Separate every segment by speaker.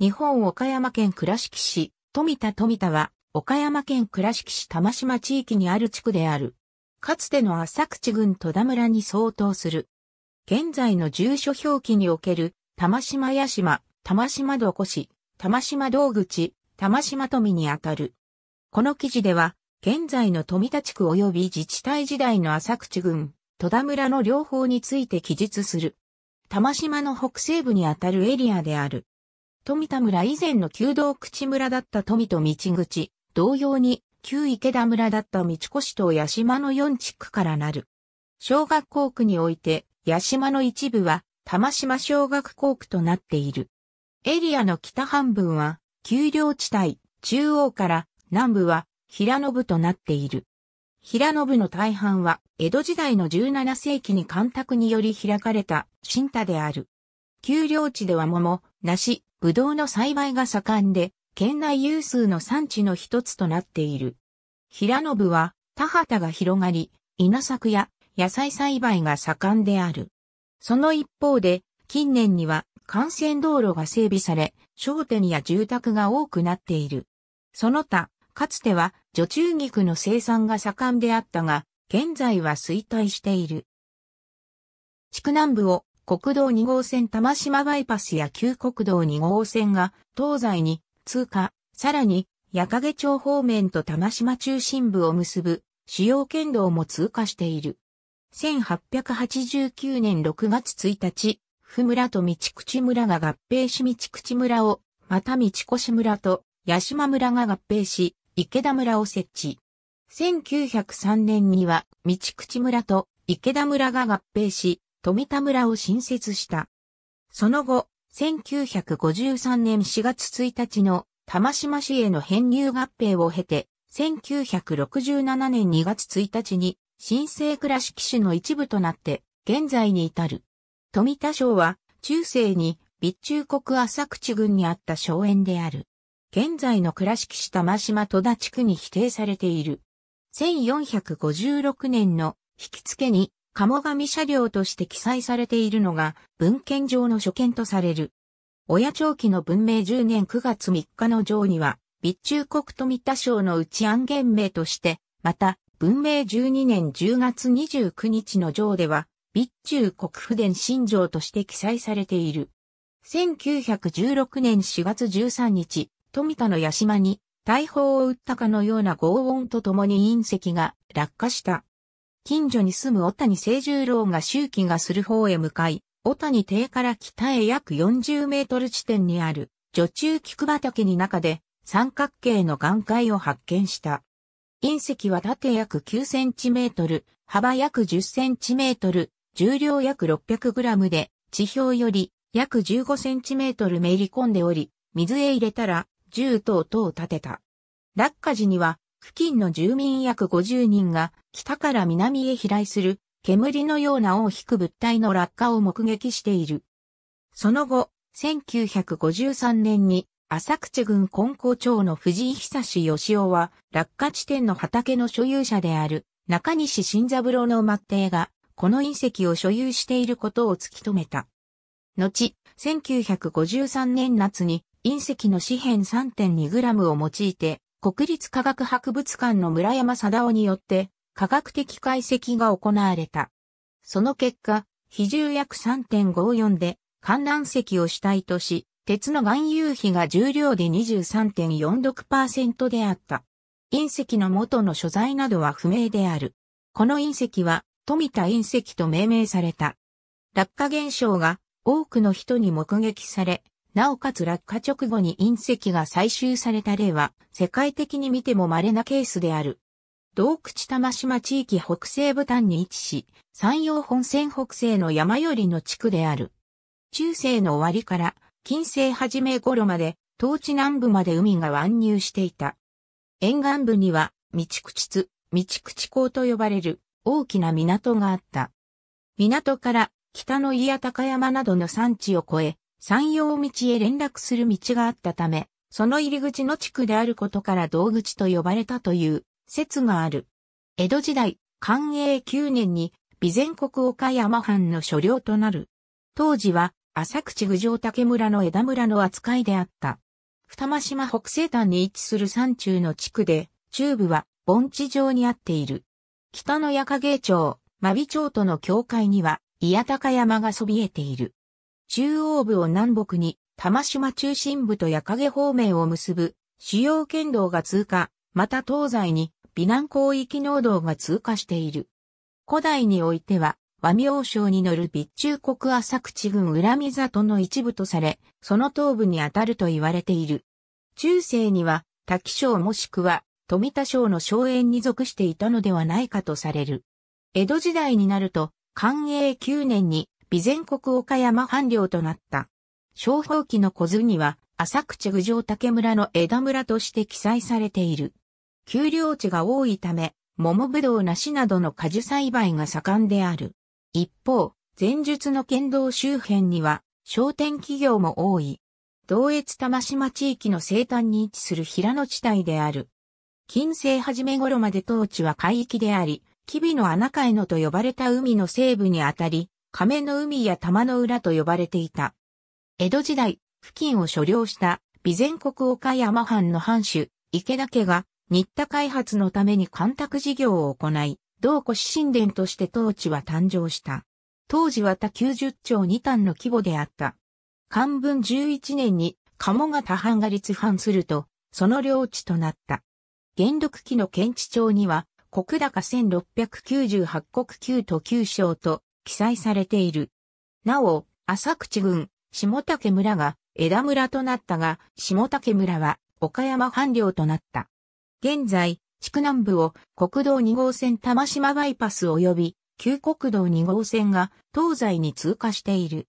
Speaker 1: 日本岡山県倉敷市、富田富田は、岡山県倉敷市玉島地域にある地区である。かつての浅口郡戸田村に相当する。現在の住所表記における、玉島屋島、玉島道越、玉島道口、玉島富にあたる。この記事では、現在の富田地区及び自治体時代の浅口郡、戸田村の両方について記述する。玉島の北西部にあたるエリアである。富田村以前の旧道口村だった富と道口、同様に旧池田村だった道越と八島の4地区からなる。小学校区において、八島の一部は、玉島小学校区となっている。エリアの北半分は、丘陵地帯、中央から南部は、平野部となっている。平野部の大半は、江戸時代の17世紀に干拓により開かれた、新田である。丘陵地では桃、梨、ブドウの栽培が盛んで、県内有数の産地の一つとなっている。平信は田畑が広がり、稲作や野菜栽培が盛んである。その一方で、近年には幹線道路が整備され、商店や住宅が多くなっている。その他、かつては女中菊の生産が盛んであったが、現在は衰退している。地区南部を国道2号線玉島バイパスや旧国道2号線が東西に通過、さらに矢掛町方面と玉島中心部を結ぶ主要県道も通過している。1889年6月1日、府村と道口村が合併し道口村を、また道越村と八島村が合併し、池田村を設置。1903年には道口村と池田村が合併し、富田村を新設した。その後、1953年4月1日の玉島市への編入合併を経て、1967年2月1日に新生倉敷市の一部となって、現在に至る。富田省は、中世に、備中国浅口郡にあった荘園である。現在の倉敷市玉島戸田地区に否定されている。1456年の引き付けに鴨上車両として記載されているのが文献上の所見とされる。親長期の文明10年9月3日の上には、備中国富田省の内安元名として、また、文明12年10月29日の上では、備中国府伝新城として記載されている。1916年4月13日、富田の屋島に大砲を撃ったかのような轟音とともに隕石が落下した。近所に住む小谷清十郎が周期がする方へ向かい、小谷邸から北へ約40メートル地点にある女中菊畑に中で三角形の岩界を発見した。隕石は縦約9センチメートル、幅約10センチメートル、重量約600グラムで、地表より約15センチメートルめり込んでおり、水へ入れたら銃と音を立てた。落下時には、付近の住民約50人が北から南へ飛来する煙のような尾を引く物体の落下を目撃している。その後、1953年に浅口郡根高町の藤井久志義雄は落下地点の畑の所有者である中西新三郎の末帝がこの隕石を所有していることを突き止めた。後、1953年夏に隕石の紙片 3.2g を用いて国立科学博物館の村山貞夫によって科学的解析が行われた。その結果、比重約3.54で観覧席を主体とし、鉄の含有比が重量で23.46%であった。隕石の元の所在などは不明である。この隕石は富田隕石と命名された。落下現象が多くの人に目撃され、なおかつ落下直後に隕石が採集された例は世界的に見ても稀なケースである。洞口玉島地域北西部端に位置し、山陽本線北西の山寄りの地区である。中世の終わりから近世初め頃まで、当地南部まで海が湾入していた。沿岸部には、道口津、道口港と呼ばれる大きな港があった。港から北の伊谷高山などの山地を越え、山陽道へ連絡する道があったため、その入り口の地区であることから道口と呼ばれたという。説がある。江戸時代、寛永9年に、備前国岡山藩の所領となる。当時は、浅口郡上竹村の枝村の扱いであった。二間島北西端に位置する山中の地区で、中部は盆地上にあっている。北の矢影町、真備町との境界には、伊谷高山がそびえている。中央部を南北に、玉島中心部と矢影方面を結ぶ主要県道が通過、また東西に美南広域農道が通過している。古代においては、和名省に乗る備中国浅口郡浦見里の一部とされ、その東部にあたると言われている。中世には、滝省もしくは、富田省の荘園に属していたのではないかとされる。江戸時代になると、寛永9年に、備前国岡山藩領となった。商法期の小図には、浅口郡上竹村の枝村として記載されている。丘陵地が多いため、桃ぶどう梨などの果樹栽培が盛んである。一方、前述の県道周辺には商店企業も多い。同越玉島地域の西端に位置する平野地帯である。近世初め頃まで当地は海域であり、吉備の穴海野と呼ばれた海の西部にあたり、亀の海や玉の浦と呼ばれていた。江戸時代、付近を所領した備前国岡山藩の藩主、池田家が新田開発のために干拓事業を行い、同古市神殿として当地は誕生した。当時は他90兆2単の規模であった。漢文11年に鴨多藩が立藩すると、その領地となった。元禄期の県知町には、国高1698国9都9省と記載されている。なお、浅口郡、下竹村が枝村となったが、下竹村は岡山藩領となった。現在、地区南部を国道2号線玉島バイパス及び旧国道2号線が東西に通過している。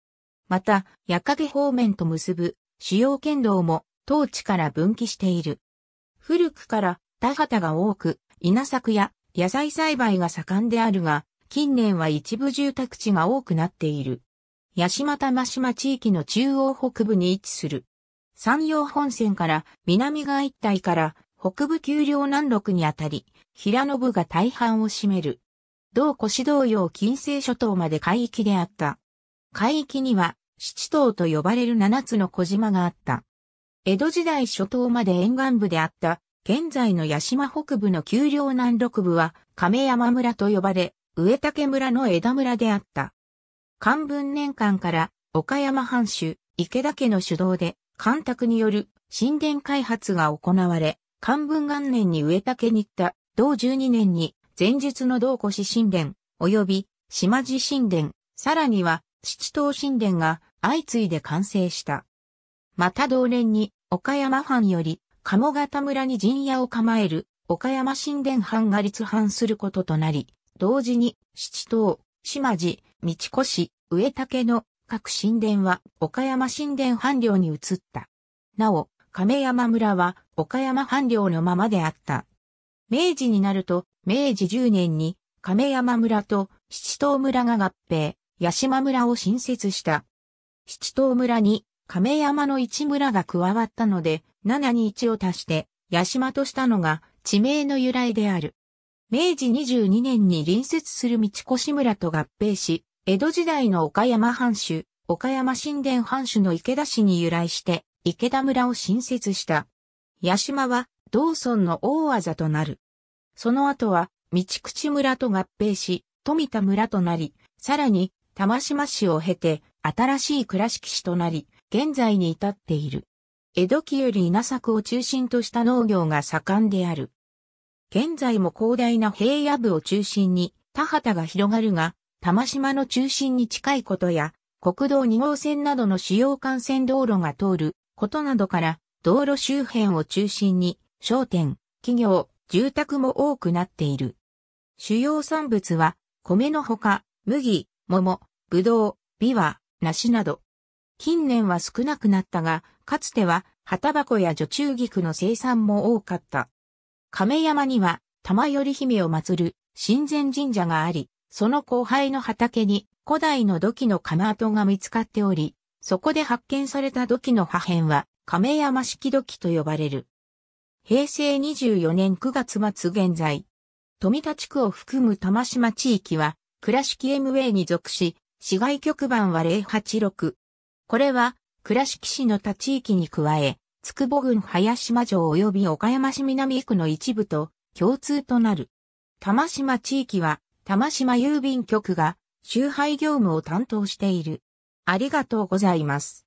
Speaker 1: また、矢掛方面と結ぶ主要県道も当地から分岐している。古くから田畑が多く、稲作や野菜栽培が盛んであるが、近年は一部住宅地が多くなっている。八島玉島地域の中央北部に位置する。山陽本線から南側一帯から北部丘陵南麓にあたり、平野部が大半を占める。同越同様近西諸島まで海域であった。海域には、七島と呼ばれる七つの小島があった。江戸時代初頭まで沿岸部であった、現在の八島北部の丘陵南麓部は、亀山村と呼ばれ、植竹村の枝村であった。漢文年間から、岡山藩主、池田家の主導で、干拓による神殿開発が行われ、漢文元年に植竹った、同12年に前述の道越神殿、及び島地神殿、さらには七島神殿が相次いで完成した。また同年に岡山藩より鴨方村に陣屋を構える岡山神殿藩が立藩することとなり、同時に七島、島地、道越、植竹の各神殿は岡山神殿藩領に移った。なお、亀山村は岡山藩領のままであった。明治になると、明治10年に亀山村と七島村が合併、八島村を新設した。七島村に亀山の一村が加わったので、7に1を足して、八島としたのが地名の由来である。明治22年に隣接する道越村と合併し、江戸時代の岡山藩主、岡山神殿藩主の池田氏に由来して、池田村を新設した。八島は道村の大技となる。その後は、道口村と合併し、富田村となり、さらに、玉島市を経て、新しい倉敷市となり、現在に至っている。江戸期より稲作を中心とした農業が盛んである。現在も広大な平野部を中心に田畑が広がるが、玉島の中心に近いことや、国道2号線などの主要幹線道路が通ることなどから、道路周辺を中心に、商店、企業、住宅も多くなっている。主要産物は、米のほか、麦、桃、ぶどう、ビワ、梨など。近年は少なくなったが、かつては、旗箱や女中菊の生産も多かった。亀山には、玉より姫を祀る、神前神社があり、その後輩の畑に古代の土器の釜跡が見つかっており、そこで発見された土器の破片は、亀山式土器と呼ばれる。平成24年9月末現在、富田地区を含む玉島地域は、倉敷 MA に属し、市外局番は086。これは、倉敷市の他地域に加え、筑く郡林島城及び岡山市南区の一部と共通となる。玉島地域は、玉島郵便局が、集配業務を担当している。ありがとうございます。